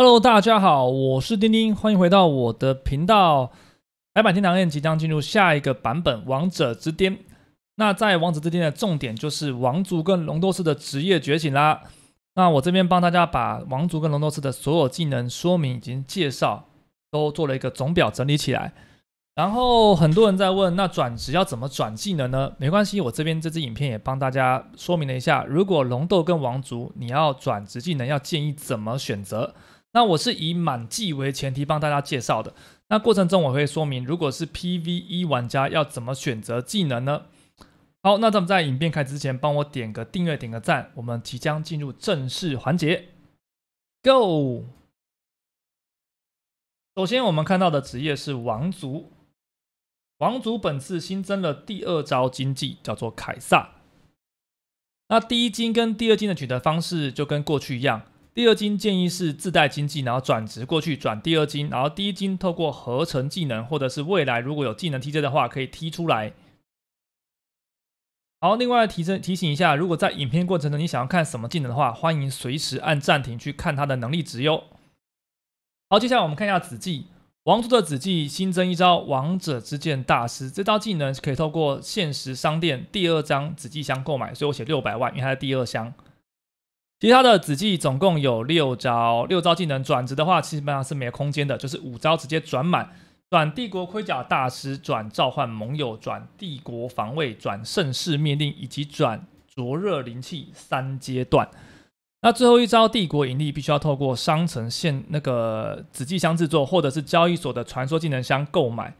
Hello，大家好，我是丁丁，欢迎回到我的频道。《白板天堂剑》即将进入下一个版本——王者之巅。那在王者之巅的重点就是王族跟龙斗士的职业觉醒啦。那我这边帮大家把王族跟龙斗士的所有技能说明以及介绍都做了一个总表整理起来。然后很多人在问，那转职要怎么转技能呢？没关系，我这边这支影片也帮大家说明了一下。如果龙斗跟王族，你要转职技能，要建议怎么选择？那我是以满技为前提帮大家介绍的。那过程中我会说明，如果是 PVE 玩家要怎么选择技能呢？好，那咱们在影片开始之前，帮我点个订阅，点个赞。我们即将进入正式环节，Go。首先我们看到的职业是王族，王族本次新增了第二招经济，叫做凯撒。那第一金跟第二金的取得方式就跟过去一样。第二金建议是自带经济，然后转职过去转第二金，然后第一金透过合成技能，或者是未来如果有技能 TJ 的话，可以踢出来。好，另外提升提醒一下，如果在影片过程中你想要看什么技能的话，欢迎随时按暂停去看它的能力值哟。好，接下来我们看一下子技王族的子技新增一招王者之剑大师，这招技能可以透过限时商店第二张子技箱购买，所以我写六百万，因为它是第二箱。其他的子技总共有六招，六招技能转职的话，基本上是没有空间的，就是五招直接转满，转帝国盔甲大师，转召唤盟友，转帝国防卫，转盛世命令，以及转灼热灵气三阶段。那最后一招帝国引力必须要透过商城现那个紫技箱制作，或者是交易所的传说技能箱购买。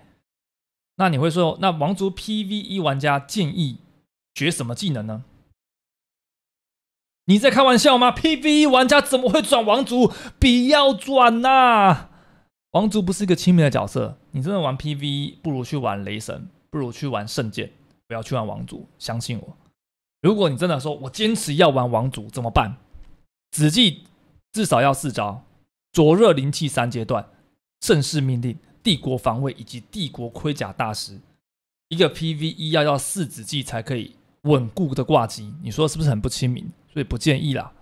那你会说，那王族 PVE 玩家建议学什么技能呢？你在开玩笑吗？PVE 玩家怎么会转王族？不要转呐！王族不是一个亲民的角色。你真的玩 PVE，不如去玩雷神，不如去玩圣剑，不要去玩王族。相信我。如果你真的说，我坚持要玩王族，怎么办？子计至少要四招：灼热灵气三阶段、盛世命令、帝国防卫以及帝国盔甲大师。一个 PVE 要要四子计才可以稳固的挂机，你说是不是很不亲民？所以不建议啦，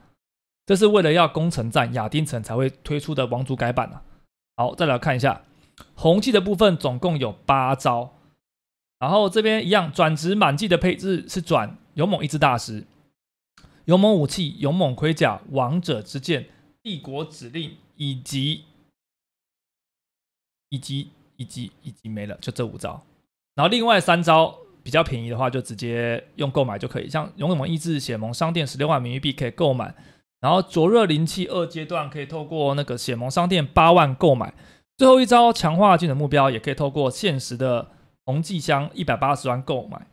这是为了要攻城战亚丁城才会推出的王族改版啊。好，再来看一下红气的部分，总共有八招，然后这边一样转职满技的配置是转勇猛一只大师，勇猛武器、勇猛盔甲、王者之剑、帝国指令，以及以及以及以及没了，就这五招，然后另外三招。比较便宜的话，就直接用购买就可以，像《勇猛意志》血盟商店十六万名誉币可以购买，然后《灼热灵气》二阶段可以透过那个血盟商店八万购买，最后一招强化技能目标也可以透过现实的红祭箱一百八十万购买。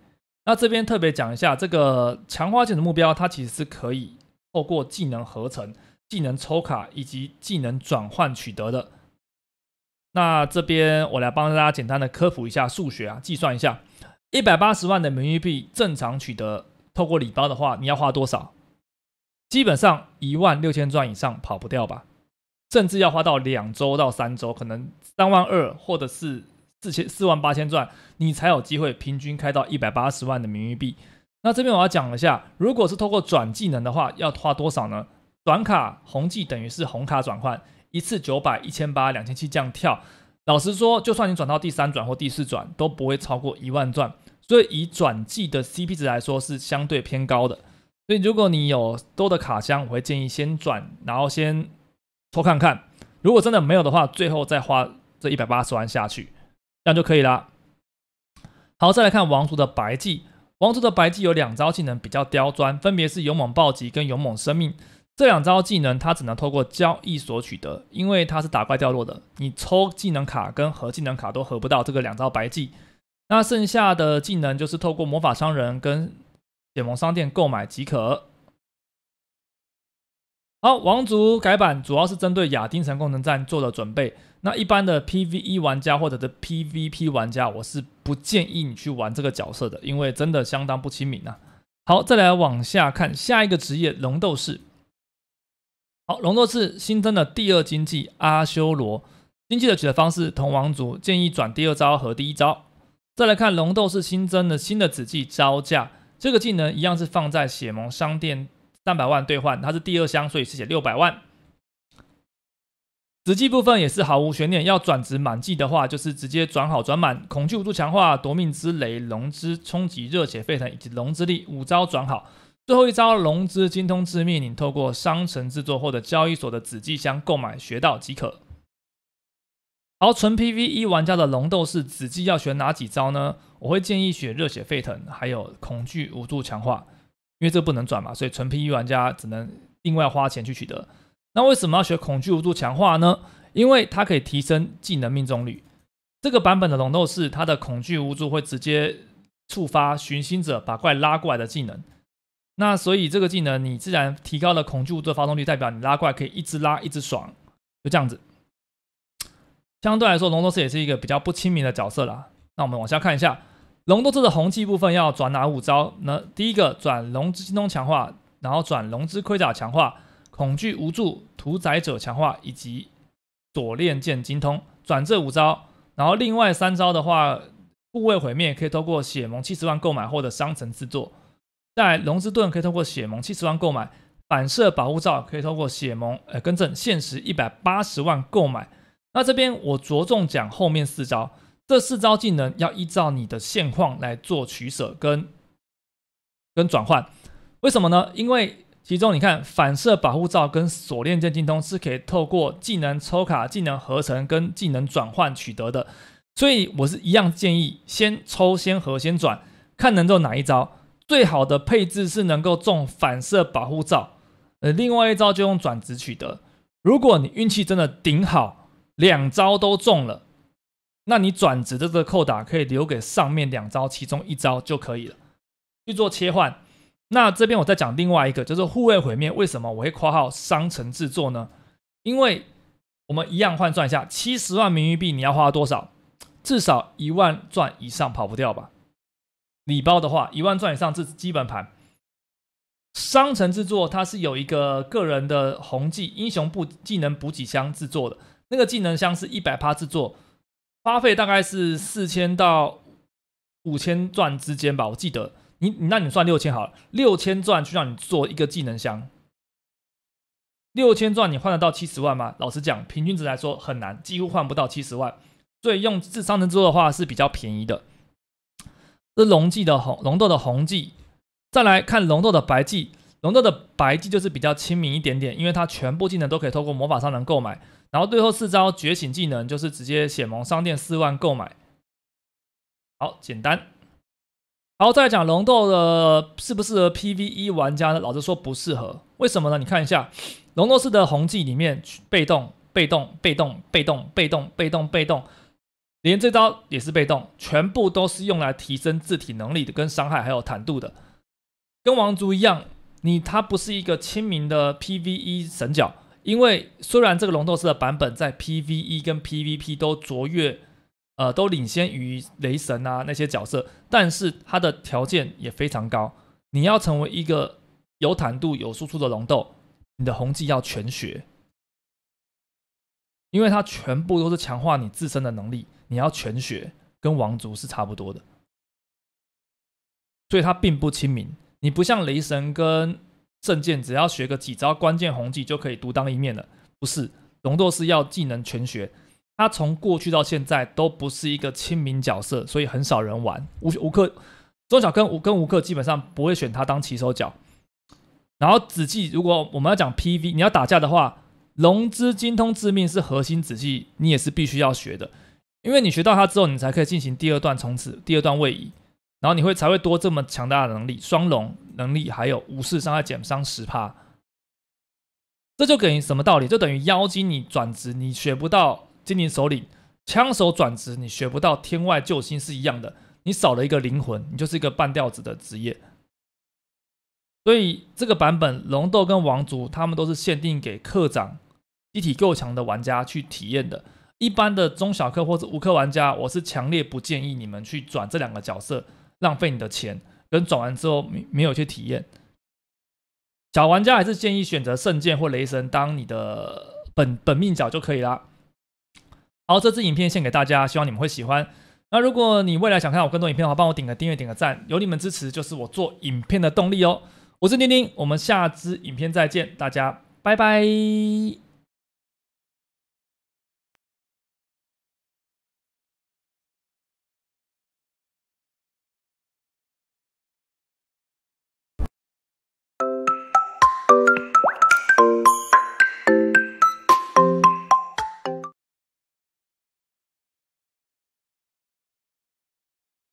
那这边特别讲一下，这个强化技能目标它其实是可以透过技能合成、技能抽卡以及技能转换取得的。那这边我来帮大家简单的科普一下数学啊，计算一下。一百八十万的名誉币正常取得，透过礼包的话，你要花多少？基本上一万六千转以上跑不掉吧，甚至要花到两周到三周，可能三万二或者是四千四万八千转，你才有机会平均开到一百八十万的名誉币。那这边我要讲一下，如果是透过转技能的话，要花多少呢？转卡红技等于是红卡转换，一次九百一千八两千七这样跳。老实说，就算你转到第三转或第四转，都不会超过一万转，所以以转技的 CP 值来说是相对偏高的。所以如果你有多的卡箱，我会建议先转，然后先抽看看。如果真的没有的话，最后再花这一百八十万下去，这样就可以啦。好，再来看王族的白技，王族的白技有两招技能比较刁钻，分别是勇猛暴击跟勇猛生命。这两招技能，它只能透过交易所取得，因为它是打怪掉落的。你抽技能卡跟合技能卡都合不到这个两招白技，那剩下的技能就是透过魔法商人跟联盟商店购买即可。好，王族改版主要是针对亚丁城功能站做的准备。那一般的 PVE 玩家或者是 PVP 玩家，我是不建议你去玩这个角色的，因为真的相当不亲民啊。好，再来往下看下一个职业龙斗士。龙斗士新增的第二经济阿修罗经济的取得方式同王族，建议转第二招和第一招。再来看龙斗士新增的新的子技招架，这个技能一样是放在血盟商店三百万兑换，它是第二箱，所以是写六百万。子技部分也是毫无悬念，要转职满技的话，就是直接转好转满，恐惧无助强化夺命之雷、龙之冲击、热血沸腾以及龙之力五招转好。最后一招“龙之精通之命，你透过商城制作或者交易所的纸记箱购买学到即可。而纯 PVE 玩家的龙斗士纸记要选哪几招呢？我会建议选热血沸腾”还有“恐惧无助强化”，因为这不能转嘛，所以纯 PVE 玩家只能另外花钱去取得。那为什么要学“恐惧无助强化”呢？因为它可以提升技能命中率。这个版本的龙斗士，它的恐惧无助会直接触发寻星者把怪拉过来的技能。那所以这个技能，你自然提高了恐惧物的发动率，代表你拉怪可以一直拉，一直爽，就这样子。相对来说，龙多士也是一个比较不亲民的角色啦。那我们往下看一下，龙多士的红技部分要转哪五招？呢？第一个转龙之精通强化，然后转龙之盔甲强化、恐惧无助、屠宰者强化以及锁链剑精通，转这五招。然后另外三招的话，部位毁灭可以通过血盟七十万购买或者商城制作。在龙之盾可以通过血盟七十万购买反射保护罩，可以通过血盟呃更正限时一百八十万购买。那这边我着重讲后面四招，这四招技能要依照你的现况来做取舍跟跟转换。为什么呢？因为其中你看反射保护罩跟锁链剑精通是可以透过技能抽卡、技能合成跟技能转换取得的，所以我是一样建议先抽、先合、先转，看能做哪一招。最好的配置是能够中反射保护罩，呃，另外一招就用转职取得。如果你运气真的顶好，两招都中了，那你转职的这个扣打可以留给上面两招其中一招就可以了，去做切换。那这边我再讲另外一个，就是护卫毁灭，为什么我会括号商城制作呢？因为我们一样换算一下，七十万名币你要花多少？至少一万钻以上跑不掉吧。礼包的话，一万钻以上是基本盘。商城制作它是有一个个人的红技英雄补技能补给箱制作的，那个技能箱是一百趴制作，花费大概是四千到五千钻之间吧。我记得你你那你算六千好了，六千钻去让你做一个技能箱，六千钻你换得到七十万吗？老实讲，平均值来说很难，几乎换不到七十万。所以用这商城制作的话是比较便宜的。是龙技的红龙豆的红技，再来看龙豆的白技，龙豆的白技就是比较亲民一点点，因为它全部技能都可以透过魔法商人购买，然后最后四招觉醒技能就是直接血盟商店四万购买，好简单。然后再讲龙豆的适不适合 PVE 玩家呢？老实说不适合，为什么呢？你看一下龙斗士的红技里面被动被动被动被动被动被动被动。连这招也是被动，全部都是用来提升自体能力的，跟伤害还有坦度的。跟王族一样，你他不是一个亲民的 PVE 神角，因为虽然这个龙斗士的版本在 PVE 跟 PVP 都卓越，呃，都领先于雷神啊那些角色，但是它的条件也非常高。你要成为一个有坦度、有输出的龙斗，你的红技要全学，因为它全部都是强化你自身的能力。你要全学，跟王族是差不多的，所以他并不亲民。你不像雷神跟圣剑，只要学个几招关键红技就可以独当一面了。不是，龙斗士要技能全学，他从过去到现在都不是一个亲民角色，所以很少人玩。吴吴克周小跟吴跟吴克基本上不会选他当起手角。然后紫气，如果我们要讲 Pv，你要打架的话，龙之精通致命是核心紫气，你也是必须要学的。因为你学到它之后，你才可以进行第二段冲刺、第二段位移，然后你会才会多这么强大的能力，双龙能力还有无视伤害减伤十趴。这就等于什么道理？就等于妖精你转职你学不到精灵首领，枪手转职你学不到天外救星是一样的，你少了一个灵魂，你就是一个半吊子的职业。所以这个版本龙斗跟王族他们都是限定给克长一体够强的玩家去体验的。一般的中小客或者无氪玩家，我是强烈不建议你们去转这两个角色，浪费你的钱，跟转完之后没没有去体验。小玩家还是建议选择圣剑或雷神当你的本本命角就可以啦。好，这支影片献给大家，希望你们会喜欢。那如果你未来想看我更多影片的话，帮我点个订阅，点个赞，有你们支持就是我做影片的动力哦。我是丁丁，我们下支影片再见，大家拜拜。